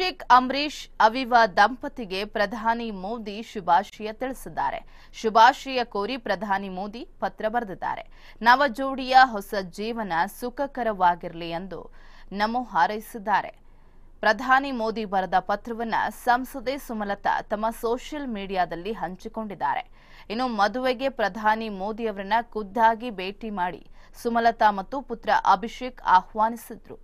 Sheikh Ambareesh Aviva ದಂಪತಿಗೆ ಪ್ರಧಾನಿ ಮೋದಿ ಶುಭಾಶಯ ತಿಳಿಸಿದ್ದಾರೆ ಶುಭಾಶಯ ಕೋರಿ ಪ್ರಧಾನಿ ಮೋದಿ ಪತ್ರ ಬರೆದಿದ್ದಾರೆ ನವಜೋಡಿಯ ಹೊಸ ಜೀವನ ಸುಖಕರವಾಗಿರಲಿ ಎಂದು ನಮೋ ಹಾರೈಸಿದ್ದಾರೆ ಪ್ರಧಾನಿ ಮೋದಿ ಬರೆದ ಪತ್ರವನ್ನ ಸಂಸದೆ ಸುಮಲತಾ ತಮ್ಮ ಸೋಷಿಯಲ್ ಮೀಡಿಯಾದಲ್ಲಿ ಹಂಚಿಕೊಂಡಿದ್ದಾರೆ ಇನ್ನು ಮದುವೆಗೆ ಪ್ರಧಾನಿ ಮೋದಿ ಖುದ್ದಾಗಿ ಭೇಟಿ ಮಾಡಿ ಸುಮಲತಾ ಮತ್ತು ಪುತ್ರ ಅಭಿಷೇಕ್ ಆಹ್ವಾನಿಸಿದ್ರು